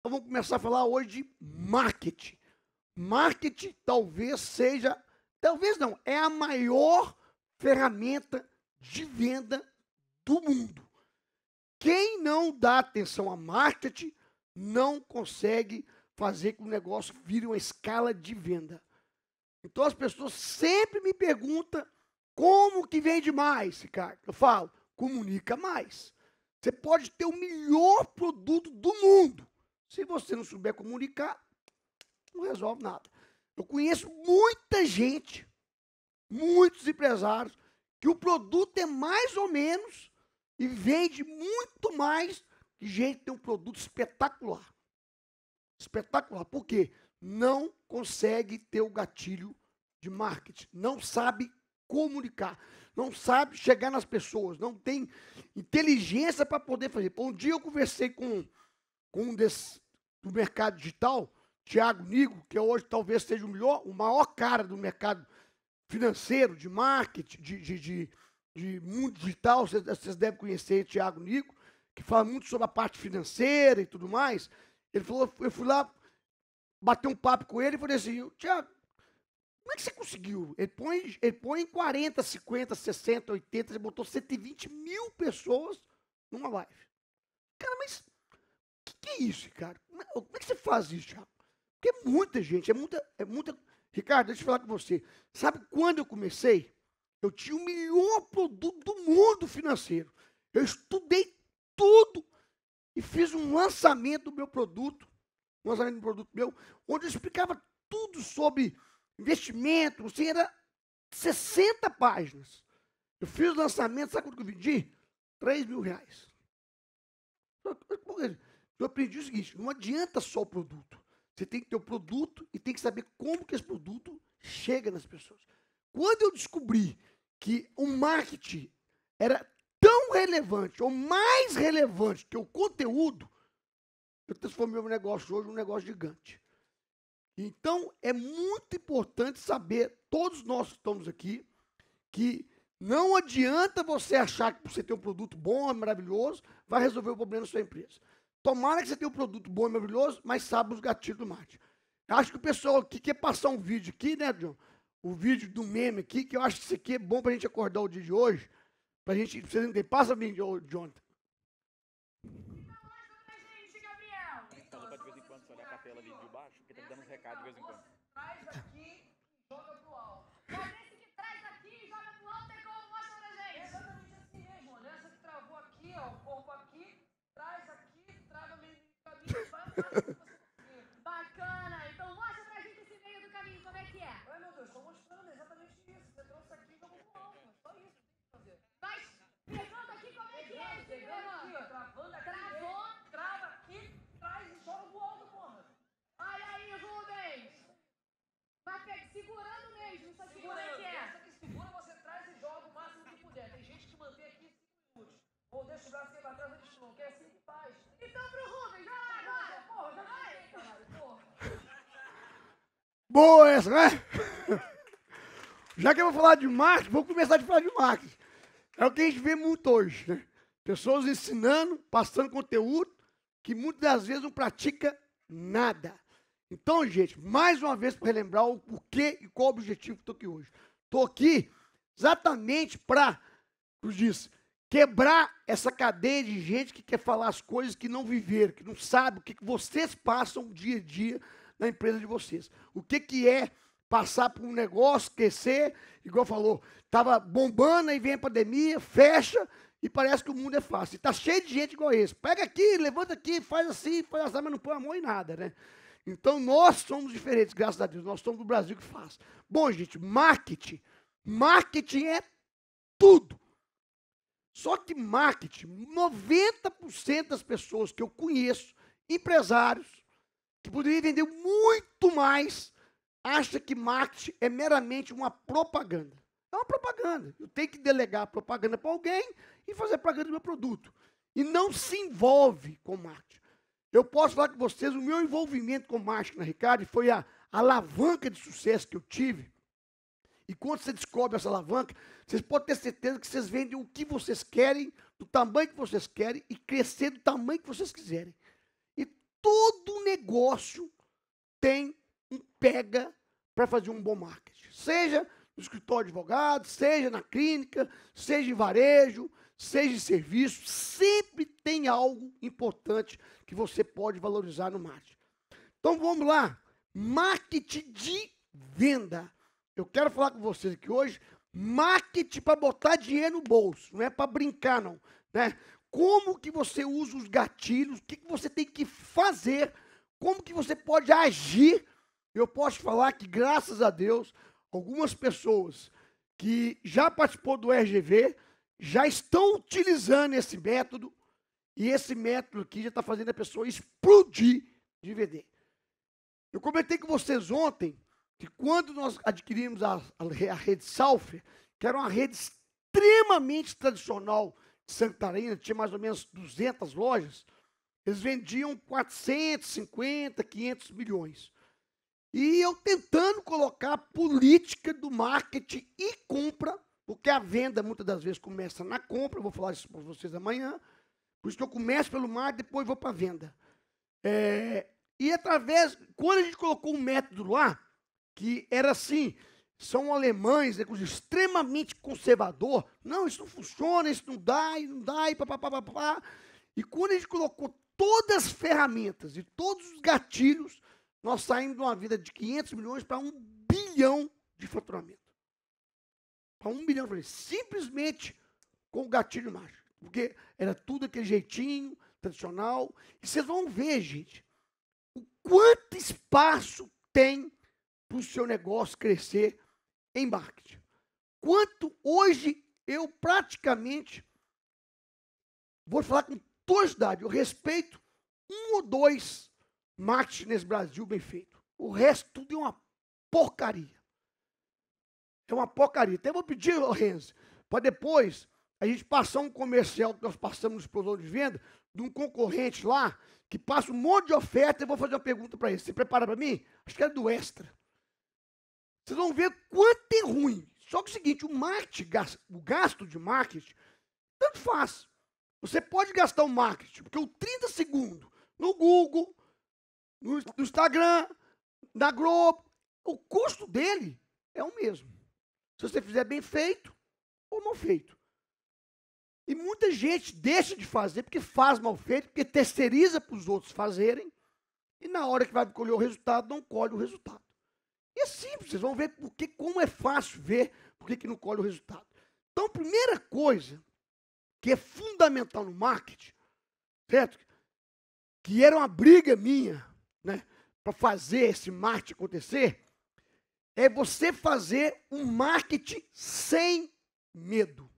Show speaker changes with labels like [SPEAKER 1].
[SPEAKER 1] Então vamos começar a falar hoje de marketing. Marketing talvez seja, talvez não, é a maior ferramenta de venda do mundo. Quem não dá atenção a marketing não consegue fazer com que o negócio vire uma escala de venda. Então as pessoas sempre me perguntam como que vende mais, cara. Eu falo, comunica mais. Você pode ter o melhor produto do mundo. Se você não souber comunicar, não resolve nada. Eu conheço muita gente, muitos empresários, que o produto é mais ou menos e vende muito mais que gente que tem um produto espetacular. Espetacular. Por quê? Não consegue ter o gatilho de marketing, não sabe comunicar, não sabe chegar nas pessoas, não tem inteligência para poder fazer. Bom, um dia eu conversei com com um desse, do mercado digital, Tiago Nigo, que é hoje talvez seja o, melhor, o maior cara do mercado financeiro, de marketing, de, de, de, de mundo digital, vocês, devem conhecer Tiago Nigo, que fala muito sobre a parte financeira e tudo mais. Ele falou, eu fui lá bater um papo com ele e falei assim, Tiago, como é que você conseguiu? Ele põe, ele põe 40, 50, 60, 80, ele botou 120 mil pessoas numa live. Cara, mas que é isso, Ricardo? Como é que você faz isso, Thiago? Porque é muita gente, é muita, é muita. Ricardo, deixa eu falar com você. Sabe quando eu comecei? Eu tinha o melhor produto do mundo financeiro. Eu estudei tudo e fiz um lançamento do meu produto, um lançamento do produto meu, onde eu explicava tudo sobre investimento, assim, era 60 páginas. Eu fiz o lançamento, sabe quanto que eu vendi? 3 mil reais. Eu aprendi o seguinte: não adianta só o produto. Você tem que ter o produto e tem que saber como que esse produto chega nas pessoas. Quando eu descobri que o marketing era tão relevante, ou mais relevante que o conteúdo, eu transformei o meu negócio hoje num negócio gigante. Então, é muito importante saber, todos nós que estamos aqui, que não adianta você achar que você tem um produto bom, maravilhoso, vai resolver o problema da sua empresa. Tomara que você tenha um produto bom e maravilhoso, mas sabe os gatilhos do marketing. Eu acho que o pessoal que quer passar um vídeo aqui, né, John? O vídeo do meme aqui, que eu acho que isso aqui é bom pra gente acordar o dia de hoje. Pra gente, pra vocês entender. Passa vídeo, Jonathan. Então, Gabriel. Então, de vez em quando, você olhar a capela ali de baixo, porque tá dando um recado de vez em quando. Bacana! Então mostra pra gente esse meio do caminho, como é que é? Ai meu Deus, estou mostrando exatamente isso. Você trouxe aqui, e vamos voando. Só isso, que tem que fazer. Mas, pegando aqui, como é que é esse aqui, ó, travando aqui. Travou. Dentro, trava aqui, traz e joga o alto, porra. Olha aí, Rubens! Mas pega, segurando mesmo, isso aqui, segurando. como é que é? Essa que segura, você traz e joga o máximo que puder. Tem gente que mantém aqui 5 minutos. Ou deixa o braço aqui pra trás, eles não quer, é assim que faz. Então pro Rubens! Boa essa, né? Já que eu vou falar de marketing, vou começar a falar de marketing. É o que a gente vê muito hoje, né? Pessoas ensinando, passando conteúdo, que muitas das vezes não pratica nada. Então, gente, mais uma vez para relembrar o porquê e qual o objetivo que estou aqui hoje. Estou aqui exatamente para, como diz, quebrar essa cadeia de gente que quer falar as coisas que não viveram, que não sabe o que vocês passam dia a dia na empresa de vocês. O que, que é passar por um negócio, crescer, igual falou, estava bombando, e vem a pandemia, fecha, e parece que o mundo é fácil. Está cheio de gente igual esse. Pega aqui, levanta aqui, faz assim, faz assim, mas não põe a mão em nada, né? Então nós somos diferentes, graças a Deus. Nós somos do Brasil que faz. Bom, gente, marketing. Marketing é tudo. Só que marketing, 90% das pessoas que eu conheço, empresários, que poderia vender muito mais, acha que marketing é meramente uma propaganda. É uma propaganda. Eu tenho que delegar a propaganda para alguém e fazer propaganda do meu produto. E não se envolve com marketing. Eu posso falar com vocês, o meu envolvimento com marketing na né, Ricardo foi a, a alavanca de sucesso que eu tive. E quando você descobre essa alavanca, vocês podem ter certeza que vocês vendem o que vocês querem, do tamanho que vocês querem e crescer do tamanho que vocês quiserem todo negócio tem um pega para fazer um bom marketing. Seja no escritório de advogado, seja na clínica, seja em varejo, seja em serviço, sempre tem algo importante que você pode valorizar no marketing. Então vamos lá, marketing de venda. Eu quero falar com vocês aqui hoje, marketing para botar dinheiro no bolso, não é para brincar não, né? como que você usa os gatilhos, o que, que você tem que fazer, como que você pode agir. Eu posso falar que, graças a Deus, algumas pessoas que já participou do RGV já estão utilizando esse método e esse método aqui já está fazendo a pessoa explodir de VD. Eu comentei com vocês ontem que quando nós adquirimos a, a, a rede Salfer, que era uma rede extremamente tradicional Santarém tinha mais ou menos 200 lojas, eles vendiam 450, 500 milhões. E eu tentando colocar a política do marketing e compra, porque a venda muitas das vezes começa na compra, vou falar isso para vocês amanhã. Por isso que eu começo pelo marketing, e depois vou para a venda. É, e através, quando a gente colocou um método lá, que era assim, são alemães, recursos né, extremamente conservador. Não, isso não funciona, isso não dá, isso não dá, e papapá. E quando a gente colocou todas as ferramentas e todos os gatilhos, nós saímos de uma vida de 500 milhões para um bilhão de faturamento. Para um bilhão Simplesmente com o gatilho mágico. Porque era tudo aquele jeitinho tradicional. E vocês vão ver, gente, o quanto espaço tem para o seu negócio crescer em marketing. Quanto hoje eu praticamente, vou falar com toda cidade, eu respeito um ou dois marketing nesse Brasil bem feito. O resto tudo é uma porcaria. É uma porcaria. Até vou pedir, Renzo, para depois a gente passar um comercial que nós passamos no explosão de venda, de um concorrente lá, que passa um monte de oferta, e vou fazer uma pergunta para ele. Você prepara para mim? Acho que era é do Extra. Vocês vão ver quanto é ruim. Só que é o seguinte, o marketing, o gasto de marketing, tanto faz. Você pode gastar o marketing, porque o 30 segundos no Google, no, no Instagram, na Globo, o custo dele é o mesmo. Se você fizer bem feito ou mal feito. E muita gente deixa de fazer porque faz mal feito, porque terceiriza para os outros fazerem, e na hora que vai colher o resultado, não colhe o resultado. E é simples, vocês vão ver porque, como é fácil ver porque que não colhe o resultado. Então, a primeira coisa que é fundamental no marketing, certo? Que era uma briga minha, né? Para fazer esse marketing acontecer, é você fazer um marketing sem medo.